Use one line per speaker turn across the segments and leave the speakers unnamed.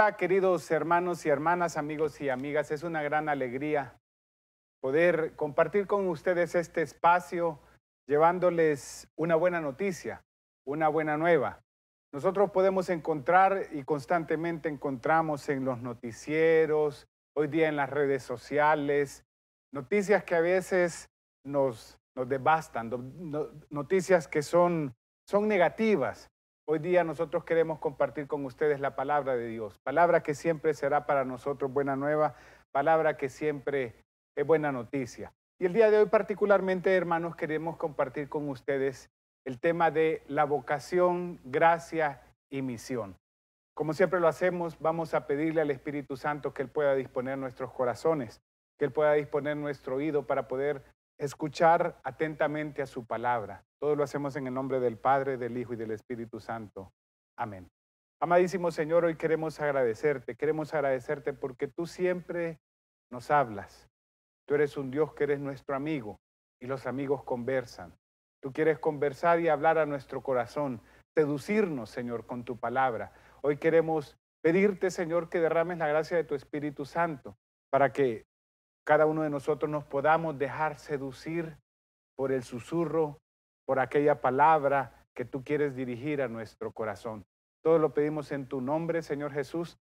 Hola queridos hermanos y hermanas, amigos y amigas, es una gran alegría poder compartir con ustedes este espacio llevándoles una buena noticia, una buena nueva. Nosotros podemos encontrar y constantemente encontramos en los noticieros, hoy día en las redes sociales, noticias que a veces nos, nos devastan, noticias que son negativas, Hoy día nosotros queremos compartir con ustedes la palabra de Dios, palabra que siempre será para nosotros buena nueva, palabra que siempre es buena noticia. Y el día de hoy particularmente, hermanos, queremos compartir con ustedes el tema de la vocación, gracia y misión. Como siempre lo hacemos, vamos a pedirle al Espíritu Santo que Él pueda disponer nuestros corazones, que Él pueda disponer nuestro oído para poder escuchar atentamente a su palabra. Todo lo hacemos en el nombre del Padre, del Hijo y del Espíritu Santo. Amén. Amadísimo Señor, hoy queremos agradecerte, queremos agradecerte porque tú siempre nos hablas. Tú eres un Dios que eres nuestro amigo y los amigos conversan. Tú quieres conversar y hablar a nuestro corazón, seducirnos, Señor, con tu palabra. Hoy queremos pedirte, Señor, que derrames la gracia de tu Espíritu Santo para que cada uno de nosotros nos podamos dejar seducir por el susurro por aquella palabra que tú quieres dirigir a nuestro corazón. Todo lo pedimos en tu nombre, Señor Jesús,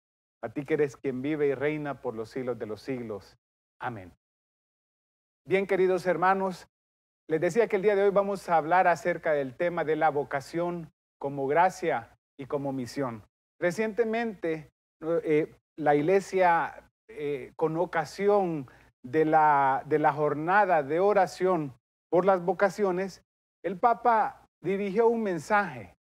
a ti que eres quien vive y reina por los siglos de los siglos. Amén. Bien, queridos hermanos, les decía que el día de hoy vamos a hablar acerca del tema de la vocación como gracia y como misión. Recientemente, eh, la iglesia, eh, con ocasión de la, de la jornada de oración por las vocaciones, el Papa dirigió un mensaje,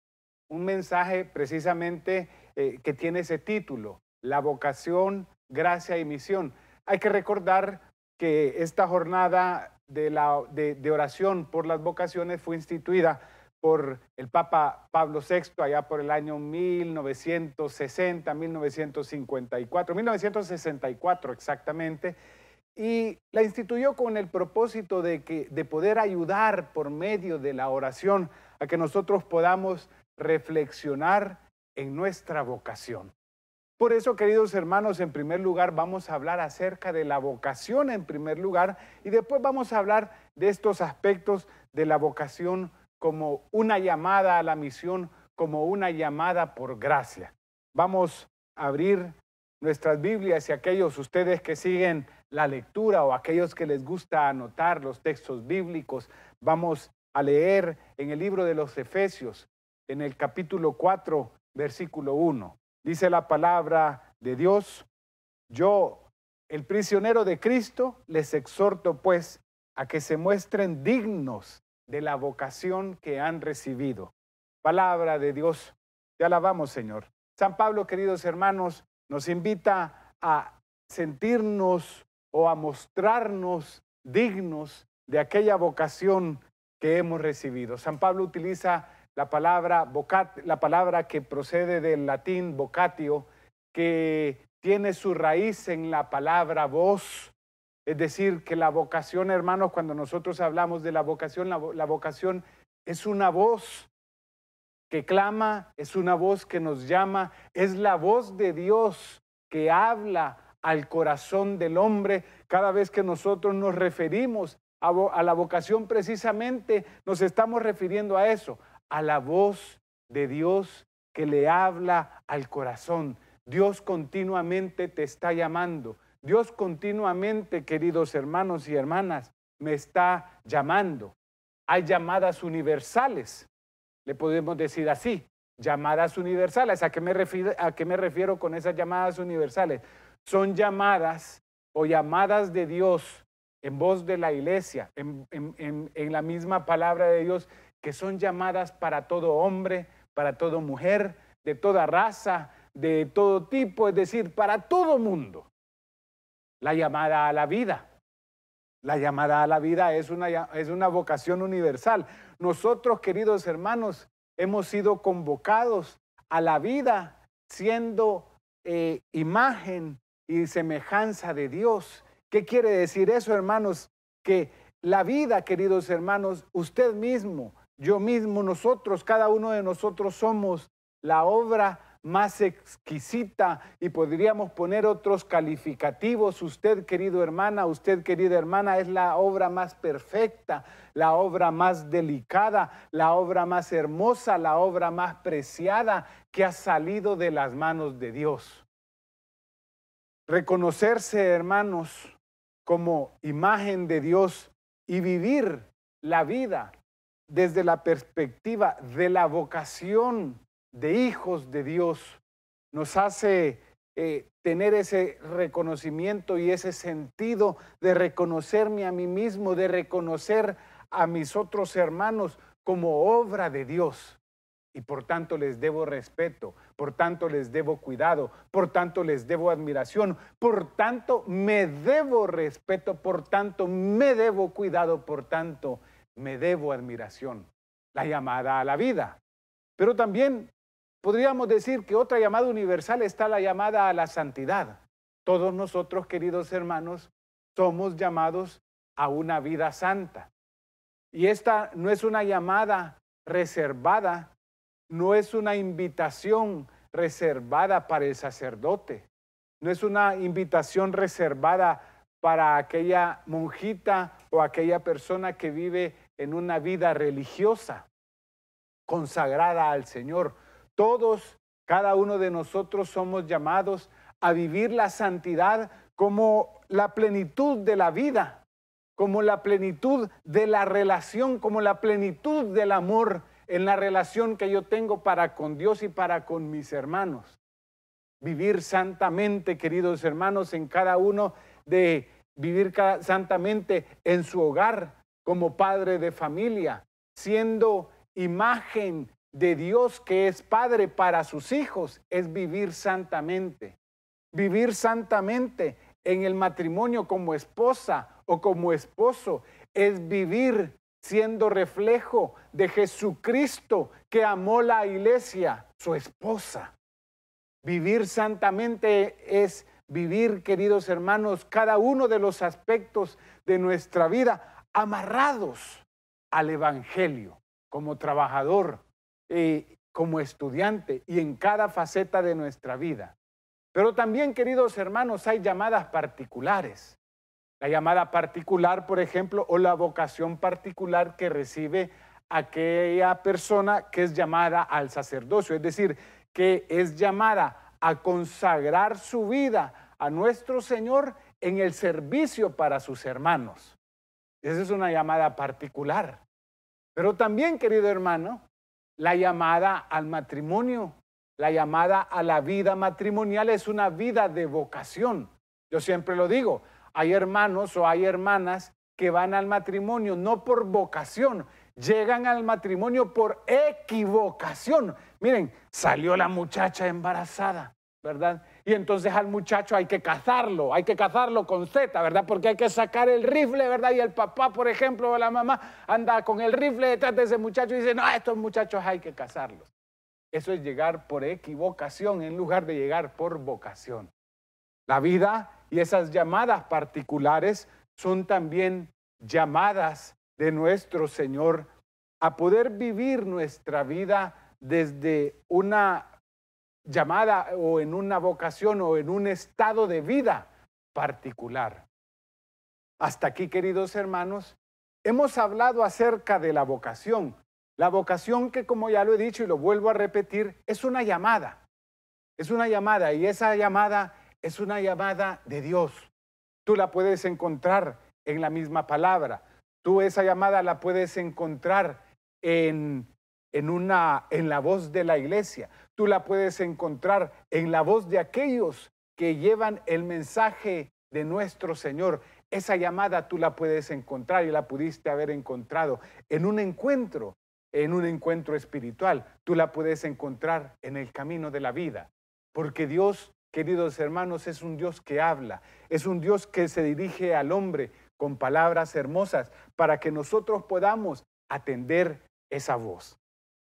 un mensaje precisamente eh, que tiene ese título, la vocación, gracia y misión. Hay que recordar que esta jornada de, de oración por las vocaciones fue instituida por el Papa Pablo VI allá por el año 1960, 1954, 1964 exactamente, y la instituyó con el propósito de, que, de poder ayudar por medio de la oración a que nosotros podamos reflexionar en nuestra vocación. Por eso, queridos hermanos, en primer lugar vamos a hablar acerca de la vocación en primer lugar y después vamos a hablar de estos aspectos de la vocación como una llamada a la misión, como una llamada por gracia. Vamos a abrir nuestras Biblias y aquellos ustedes que siguen la lectura o aquellos que les gusta anotar los textos bíblicos, vamos a leer en el libro de los Efesios, en el capítulo 4, versículo 1. Dice la palabra de Dios, yo, el prisionero de Cristo, les exhorto pues a que se muestren dignos de la vocación que han recibido. Palabra de Dios, la alabamos Señor. San Pablo, queridos hermanos, nos invita a sentirnos o a mostrarnos dignos de aquella vocación que hemos recibido. San Pablo utiliza la palabra, la palabra que procede del latín vocatio, que tiene su raíz en la palabra voz. Es decir, que la vocación, hermanos, cuando nosotros hablamos de la vocación, la vocación es una voz que clama, es una voz que nos llama, es la voz de Dios que habla al corazón del hombre. Cada vez que nosotros nos referimos a, la vocación, precisamente nos estamos refiriendo a eso, a la voz de Dios que le habla al corazón. Dios continuamente te está llamando. Dios continuamente, queridos hermanos y hermanas, me está llamando. Hay llamadas universales, le podemos decir así, llamadas universales. ¿A a qué me refiero con esas llamadas universales? son llamadas o llamadas de Dios en voz de la iglesia, en, la misma palabra de Dios, que son llamadas para todo hombre, para toda mujer, de toda raza, de todo tipo, es decir, para todo mundo. La llamada a la vida. La llamada a la vida es una, es una vocación universal. Nosotros, queridos hermanos, hemos sido convocados a la vida siendo eh, imagen y semejanza de Dios. ¿Qué quiere decir eso, hermanos? Que la vida, queridos hermanos, usted mismo, yo mismo, nosotros, cada uno de nosotros somos la obra más exquisita y podríamos poner otros calificativos. Usted, querido hermana, usted, querida hermana, es la obra más perfecta, la obra más delicada, la obra más hermosa, la obra más preciada que ha salido de las manos de Dios reconocerse, hermanos, como imagen de Dios y vivir la vida desde la perspectiva de la vocación de hijos de Dios, nos hace eh, tener ese reconocimiento y ese sentido de reconocerme a mí mismo, de reconocer a mis otros hermanos como obra de Dios y por tanto les debo respeto, por tanto les debo cuidado, por tanto les debo admiración, por tanto me debo respeto, por tanto me debo cuidado, por tanto me debo admiración, la llamada a la vida. Pero también podríamos decir que otra llamada universal está la llamada a la santidad. Todos nosotros, queridos hermanos, somos llamados a una vida santa. Y esta no es una llamada reservada no es una invitación reservada para el sacerdote, no es una invitación reservada para aquella monjita o aquella persona que vive en una vida religiosa consagrada al Señor. Todos, cada uno de nosotros somos llamados a vivir la santidad como la plenitud de la vida, como la plenitud de la relación, como la plenitud del amor en la relación que yo tengo para con Dios y para con mis hermanos. Vivir santamente, queridos hermanos, en cada uno de vivir santamente en su hogar como padre de familia, siendo imagen de Dios que es padre para sus hijos, es vivir santamente. Vivir santamente en el matrimonio como esposa o como esposo es vivir siendo reflejo de Jesucristo que amó la iglesia, su esposa. Vivir santamente es vivir, queridos hermanos, cada uno de los aspectos de nuestra vida amarrados al Evangelio, como trabajador, eh, como estudiante y en cada faceta de nuestra vida. Pero también, queridos hermanos, hay llamadas particulares la llamada particular, por ejemplo, o la vocación particular que recibe aquella persona que es llamada al sacerdocio, es decir, que es llamada a consagrar su vida a nuestro Señor en el servicio para sus hermanos. Esa es una llamada particular. Pero también, querido hermano, la llamada al matrimonio, la llamada a la vida matrimonial es una vida de vocación. Yo siempre lo digo, hay hermanos o hay hermanas que van al matrimonio no por vocación, llegan al matrimonio por equivocación. Miren, salió la muchacha embarazada, ¿verdad? Y entonces al muchacho hay que cazarlo, hay que cazarlo con Z, ¿verdad? Porque hay que sacar el rifle, ¿verdad? Y el papá, por ejemplo, o la mamá anda con el rifle detrás de ese muchacho y dice, no, estos muchachos hay que cazarlos. Eso es llegar por equivocación en lugar de llegar por vocación. La vida y esas llamadas particulares son también llamadas de nuestro Señor a poder vivir nuestra vida desde una llamada o en una vocación o en un estado de vida particular. Hasta aquí, queridos hermanos, hemos hablado acerca de la vocación. La vocación que, como ya lo he dicho y lo vuelvo a repetir, es una llamada. Es una llamada y esa llamada es una llamada de Dios. Tú la puedes encontrar en la misma palabra. Tú esa llamada la puedes encontrar en, en, una, en la voz de la iglesia. Tú la puedes encontrar en la voz de aquellos que llevan el mensaje de nuestro Señor. Esa llamada tú la puedes encontrar y la pudiste haber encontrado en un encuentro, en un encuentro espiritual. Tú la puedes encontrar en el camino de la vida, porque Dios queridos hermanos, es un Dios que habla, es un Dios que se dirige al hombre con palabras hermosas para que nosotros podamos atender esa voz.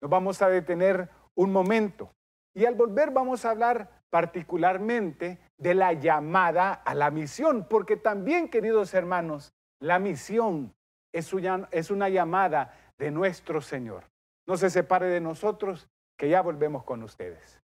Nos vamos a detener un momento y al volver vamos a hablar particularmente de la llamada a la misión, porque también, queridos hermanos, la misión es una, es una llamada de nuestro Señor. No se separe de nosotros, que ya volvemos con ustedes.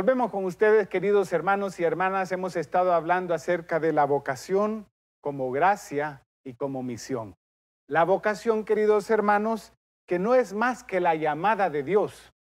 Volvemos con ustedes, queridos hermanos y hermanas. Hemos estado hablando acerca de la vocación como gracia y como misión. La vocación, queridos hermanos, que no es más que la llamada de Dios.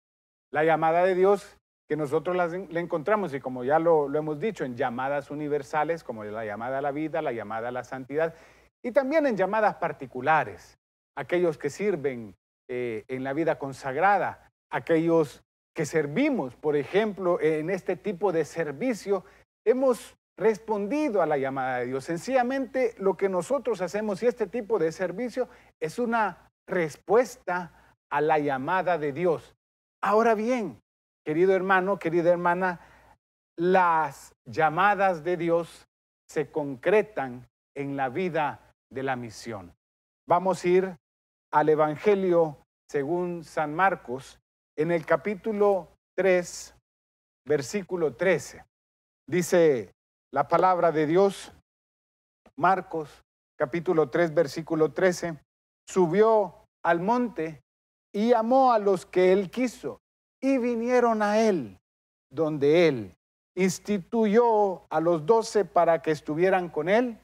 La llamada de Dios que nosotros la, encontramos y como ya lo, hemos dicho, en llamadas universales, como la llamada a la vida, la llamada a la santidad, y también en llamadas particulares, aquellos que sirven eh, en la vida consagrada, aquellos que servimos, por ejemplo, en este tipo de servicio, hemos respondido a la llamada de Dios. Sencillamente lo que nosotros hacemos y este tipo de servicio es una respuesta a la llamada de Dios. Ahora bien, querido hermano, querida hermana, las llamadas de Dios se concretan en la vida de la misión. Vamos a ir al Evangelio según San Marcos, en el capítulo 3, versículo 13. Dice la palabra de Dios, Marcos, capítulo 3, versículo 13, subió al monte y amó a los que él quiso y vinieron a él, donde él instituyó a los doce para que estuvieran con él,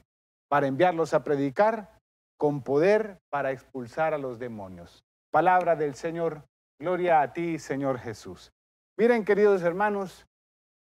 para enviarlos a predicar, con poder para expulsar a los demonios. Palabra del Señor, Gloria a ti, Señor Jesús. Miren, queridos hermanos,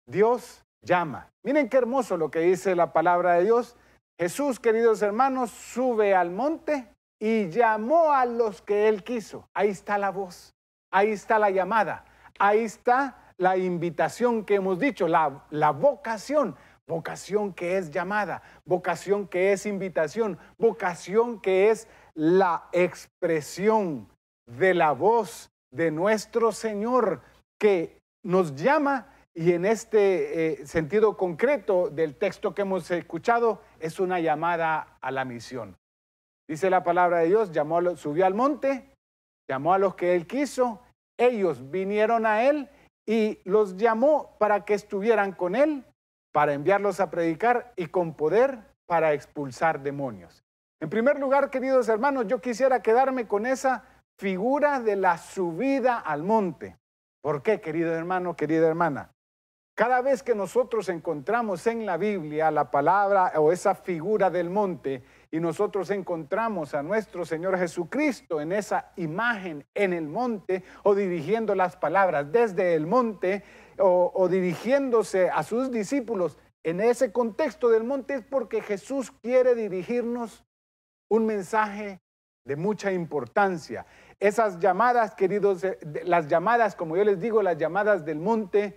Dios llama. Miren qué hermoso lo que dice la palabra de Dios. Jesús, queridos hermanos, sube al monte y llamó a los que él quiso. Ahí está la voz, ahí está la llamada, ahí está la invitación que hemos dicho, la, la vocación, vocación que es llamada, vocación que es invitación, vocación que es la expresión de la voz de nuestro Señor que nos llama y en este eh, sentido concreto del texto que hemos escuchado es una llamada a la misión. Dice la palabra de Dios, llamó subió al monte, llamó a los que él quiso, ellos vinieron a él y los llamó para que estuvieran con él, para enviarlos a predicar y con poder para expulsar demonios. En primer lugar, queridos hermanos, yo quisiera quedarme con esa figura de la subida al monte. ¿Por qué, querido hermano, querida hermana? Cada vez que nosotros encontramos en la Biblia la palabra o esa figura del monte y nosotros encontramos a nuestro Señor Jesucristo en esa imagen en el monte o dirigiendo las palabras desde el monte o, o dirigiéndose a sus discípulos en ese contexto del monte es porque Jesús quiere dirigirnos un mensaje de mucha importancia. Esas llamadas, queridos, eh, las llamadas, como yo les digo, las llamadas del monte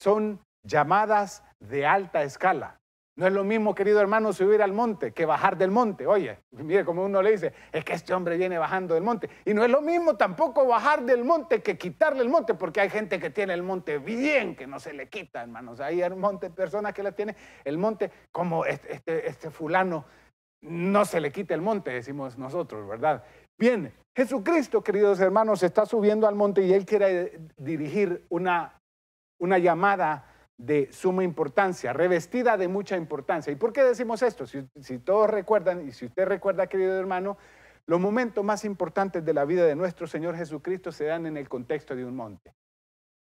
son llamadas de alta escala. No es lo mismo, querido hermano, subir al monte que bajar del monte. Oye, mire como uno le dice, es que este hombre viene bajando del monte. Y no es lo mismo tampoco bajar del monte que quitarle el monte, porque hay gente que tiene el monte bien, que no se le quita, hermanos. Hay el monte, personas que la tienen el monte, como este, este, este fulano no se le quite el monte, decimos nosotros, ¿verdad? Bien, Jesucristo, queridos hermanos, está subiendo al monte y él quiere eh, dirigir una, llamada de suma importancia, revestida de mucha importancia. ¿Y por qué decimos esto? Si, si, todos recuerdan, y si usted recuerda, querido hermano, los momentos más importantes de la vida de nuestro Señor Jesucristo se dan en el contexto de un monte.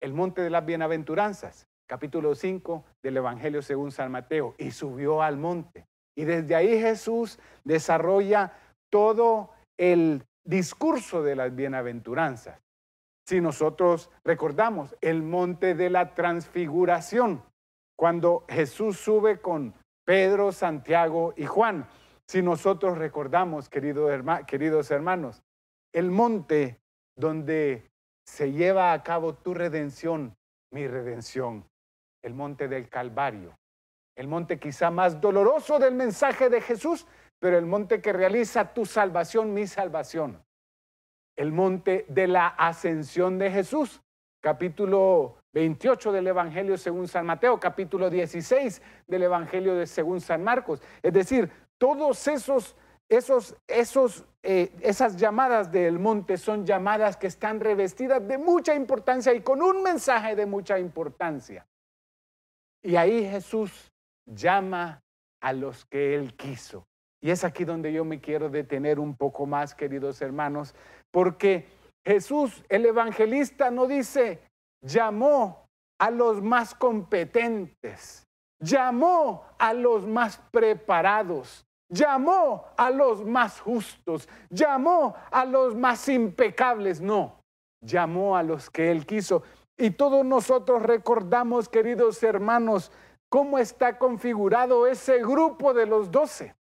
El monte de las bienaventuranzas, capítulo 5 del Evangelio según San Mateo, y subió al monte. Y desde ahí Jesús desarrolla todo el discurso de las bienaventuranzas. Si nosotros recordamos el monte de la transfiguración, cuando Jesús sube con Pedro, Santiago y Juan. Si nosotros recordamos, queridos, queridos hermanos, el monte donde se lleva a cabo tu redención, mi redención, el monte del Calvario, el monte quizá más doloroso del mensaje de Jesús, pero el monte que realiza tu salvación, mi salvación. El monte de la ascensión de Jesús, capítulo 28 del Evangelio según San Mateo, capítulo 16 del Evangelio de, según San Marcos. Es decir, todos esos, esos, esos, eh, esas llamadas del monte son llamadas que están revestidas de mucha importancia y con un mensaje de mucha importancia. Y ahí Jesús llama a los que Él quiso. Y es aquí donde yo me quiero detener un poco más, queridos hermanos, porque Jesús, el evangelista, no dice, llamó a los más competentes, llamó a los más preparados, llamó a los más justos, llamó a los más impecables, no, llamó a los que Él quiso. Y todos nosotros recordamos, queridos hermanos, cómo está configurado ese grupo de los doce.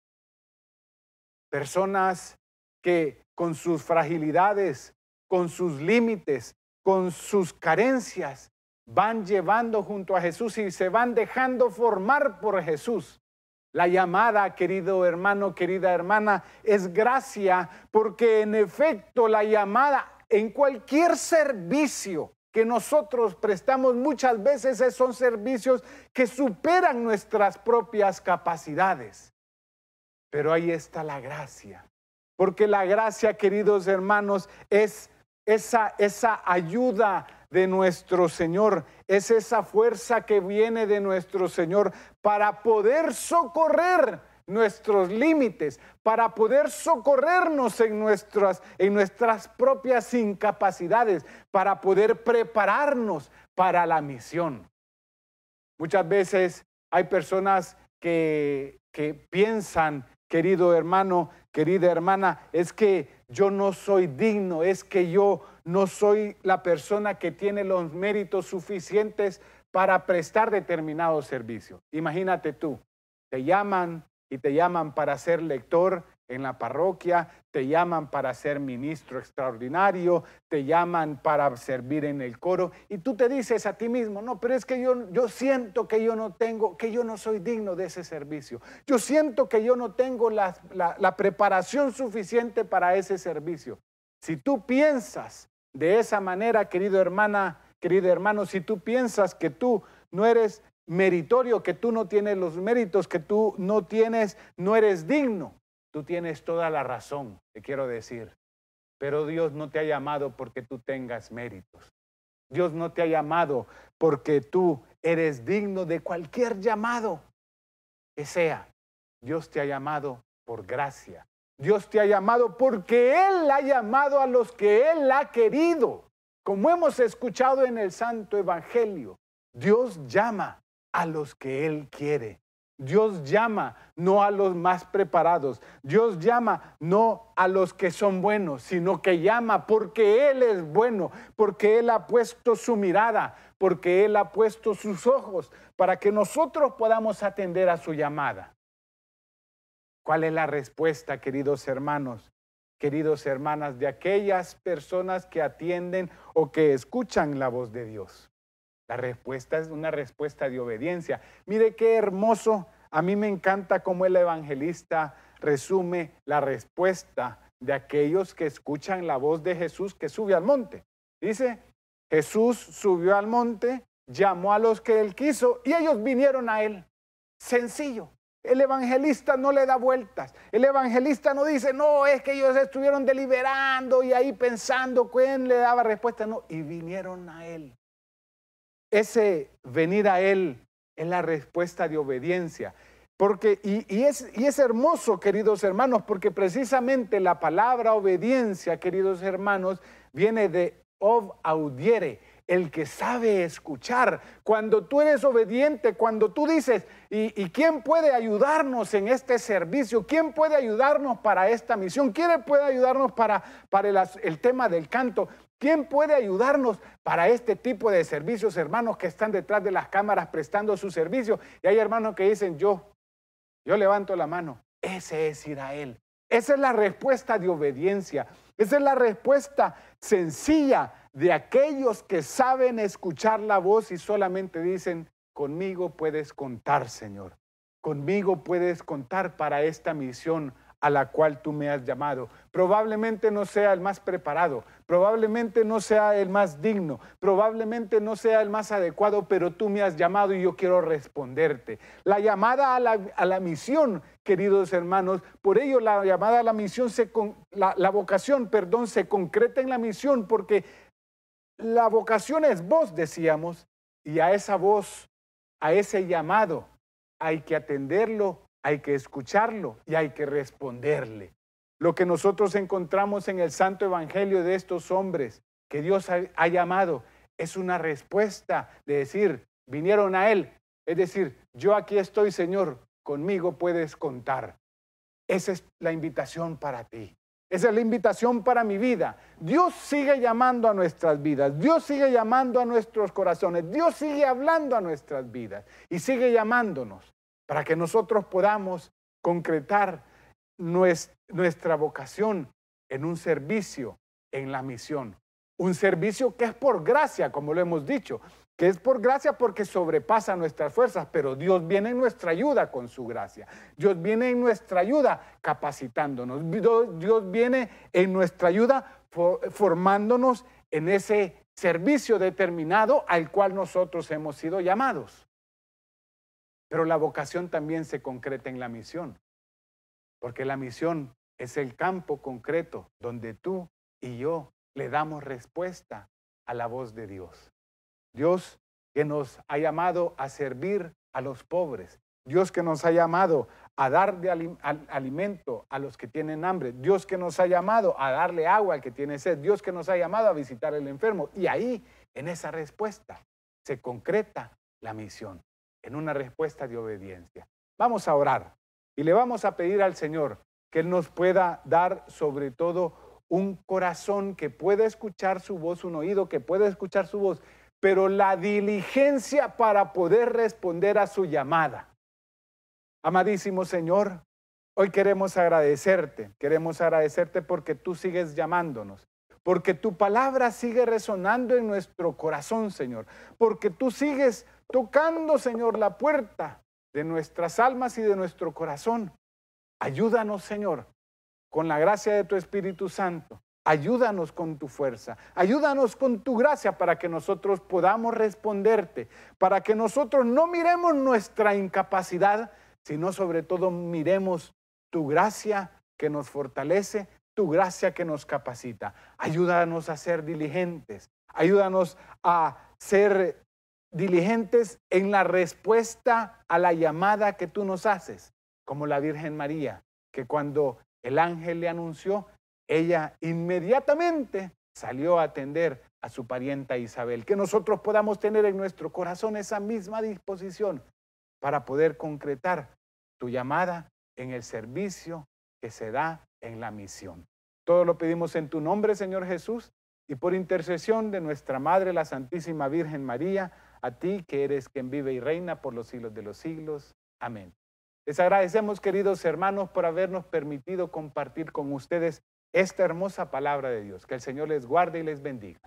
Personas que con sus fragilidades, con sus límites, con sus carencias, van llevando junto a Jesús y se van dejando formar por Jesús. La llamada, querido hermano, querida hermana, es gracia porque en efecto la llamada en cualquier servicio que nosotros prestamos muchas veces son servicios que superan nuestras propias capacidades. Pero ahí está la gracia. Porque la gracia, queridos hermanos, es esa, esa ayuda de nuestro Señor, es esa fuerza que viene de nuestro Señor para poder socorrer nuestros límites, para poder socorrernos en nuestras, en nuestras propias incapacidades, para poder prepararnos para la misión. Muchas veces hay personas que, que piensan, querido hermano, querida hermana, es que yo no soy digno, es que yo no soy la persona que tiene los méritos suficientes para prestar determinado servicio. Imagínate tú, te llaman y te llaman para ser lector en la parroquia, te llaman para ser ministro extraordinario, te llaman para servir en el coro y tú te dices a ti mismo, no, pero es que yo, yo siento que yo no tengo, que yo no soy digno de ese servicio, yo siento que yo no tengo la, la preparación suficiente para ese servicio. Si tú piensas de esa manera, querido hermana, querido hermano, si tú piensas que tú no eres meritorio, que tú no tienes los méritos, que tú no tienes, no eres digno. Tú tienes toda la razón, te quiero decir. Pero Dios no te ha llamado porque tú tengas méritos. Dios no te ha llamado porque tú eres digno de cualquier llamado que sea. Dios te ha llamado por gracia. Dios te ha llamado porque Él ha llamado a los que Él ha querido. Como hemos escuchado en el Santo Evangelio, Dios llama a los que Él quiere. Dios llama no a los más preparados. Dios llama no a los que son buenos, sino que llama porque Él es bueno, porque Él ha puesto su mirada, porque Él ha puesto sus ojos para que nosotros podamos atender a su llamada. ¿Cuál es la respuesta, queridos hermanos, queridos hermanas, de aquellas personas que atienden o que escuchan la voz de Dios? La respuesta es una respuesta de obediencia. Mire qué hermoso. A mí me encanta cómo el evangelista resume la respuesta de aquellos que escuchan la voz de Jesús que sube al monte. Dice, Jesús subió al monte, llamó a los que él quiso y ellos vinieron a él. Sencillo. El evangelista no le da vueltas. El evangelista no dice, no, es que ellos estuvieron deliberando y ahí pensando quién le daba respuesta. No, y vinieron a él ese venir a Él es la respuesta de obediencia. Porque, y, es, y es hermoso, queridos hermanos, porque precisamente la palabra obediencia, queridos hermanos, viene de ob audiere, el que sabe escuchar. Cuando tú eres obediente, cuando tú dices, ¿y, quién puede ayudarnos en este servicio? ¿Quién puede ayudarnos para esta misión? ¿Quién puede ayudarnos para, el tema del canto? ¿Quién puede ayudarnos para este tipo de servicios, hermanos que están detrás de las cámaras prestando su servicio? Y hay hermanos que dicen, yo, yo levanto la mano. Ese es Israel. Esa es la respuesta de obediencia. Esa es la respuesta sencilla de aquellos que saben escuchar la voz y solamente dicen, conmigo puedes contar, Señor. Conmigo puedes contar para esta misión a la cual tú me has llamado. Probablemente no sea el más preparado, probablemente no sea el más digno, probablemente no sea el más adecuado, pero tú me has llamado y yo quiero responderte. La llamada a la, misión, queridos hermanos, por ello la llamada a la misión, se la, vocación, perdón, se concreta en la misión porque la vocación es voz, decíamos, y a esa voz, a ese llamado, hay que atenderlo hay que escucharlo y hay que responderle. Lo que nosotros encontramos en el Santo Evangelio de estos hombres que Dios ha llamado es una respuesta de decir, vinieron a Él, es decir, yo aquí estoy Señor, conmigo puedes contar. Esa es la invitación para ti. Esa es la invitación para mi vida. Dios sigue llamando a nuestras vidas, Dios sigue llamando a nuestros corazones, Dios sigue hablando a nuestras vidas y sigue llamándonos para que nosotros podamos concretar nuestra vocación en un servicio, en la misión. Un servicio que es por gracia, como lo hemos dicho, que es por gracia porque sobrepasa nuestras fuerzas, pero Dios viene en nuestra ayuda con su gracia. Dios viene en nuestra ayuda capacitándonos. Dios viene en nuestra ayuda formándonos en ese servicio determinado al cual nosotros hemos sido llamados. Pero la vocación también se concreta en la misión, porque la misión es el campo concreto donde tú y yo le damos respuesta a la voz de Dios. Dios que nos ha llamado a servir a los pobres, Dios que nos ha llamado a dar de alimento a los que tienen hambre, Dios que nos ha llamado a darle agua al que tiene sed, Dios que nos ha llamado a visitar al enfermo. Y ahí, en esa respuesta, se concreta la misión en una respuesta de obediencia. Vamos a orar y le vamos a pedir al Señor que Él nos pueda dar sobre todo un corazón que pueda escuchar su voz, un oído que pueda escuchar su voz, pero la diligencia para poder responder a su llamada. Amadísimo Señor, hoy queremos agradecerte, queremos agradecerte porque tú sigues llamándonos porque tu palabra sigue resonando en nuestro corazón, Señor, porque tú sigues tocando, Señor, la puerta de nuestras almas y de nuestro corazón. Ayúdanos, Señor, con la gracia de tu Espíritu Santo. Ayúdanos con tu fuerza, ayúdanos con tu gracia para que nosotros podamos responderte, para que nosotros no miremos nuestra incapacidad, sino sobre todo miremos tu gracia que nos fortalece tu gracia que nos capacita. Ayúdanos a ser diligentes. Ayúdanos a ser diligentes en la respuesta a la llamada que tú nos haces, como la Virgen María, que cuando el ángel le anunció, ella inmediatamente salió a atender a su parienta Isabel. Que nosotros podamos tener en nuestro corazón esa misma disposición para poder concretar tu llamada en el servicio que se da en la misión. Todo lo pedimos en tu nombre, Señor Jesús, y por intercesión de nuestra Madre, la Santísima Virgen María, a ti que eres quien vive y reina por los siglos de los siglos. Amén. Les agradecemos, queridos hermanos, por habernos permitido compartir con ustedes esta hermosa palabra de Dios. Que el Señor les guarde y les bendiga.